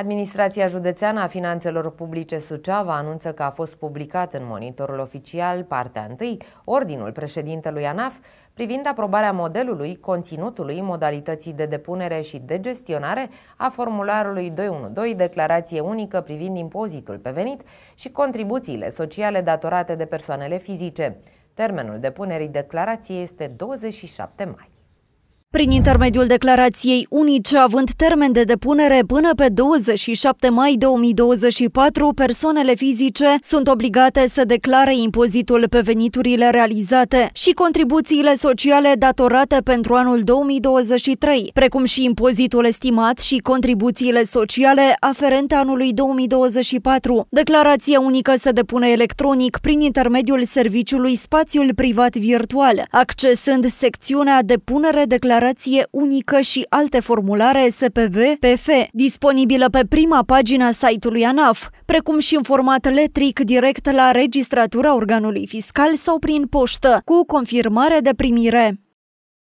Administrația Județeană a Finanțelor Publice Suceava anunță că a fost publicat în monitorul oficial partea 1, ordinul președintelui ANAF, privind aprobarea modelului, conținutului, modalității de depunere și de gestionare a formularului 212, declarație unică privind impozitul pe venit și contribuțiile sociale datorate de persoanele fizice. Termenul depunerii declarației este 27 mai. Prin intermediul declarației unice, având termen de depunere până pe 27 mai 2024, persoanele fizice sunt obligate să declare impozitul pe veniturile realizate și contribuțiile sociale datorate pentru anul 2023, precum și impozitul estimat și contribuțiile sociale aferente anului 2024. Declarația unică se depune electronic prin intermediul serviciului Spațiul Privat Virtual, accesând secțiunea Depunere declarației declarație unică și alte formulare SPV-PF, disponibilă pe prima pagina site-ului ANAF, precum și în format letric direct la registratura organului fiscal sau prin poștă, cu confirmare de primire.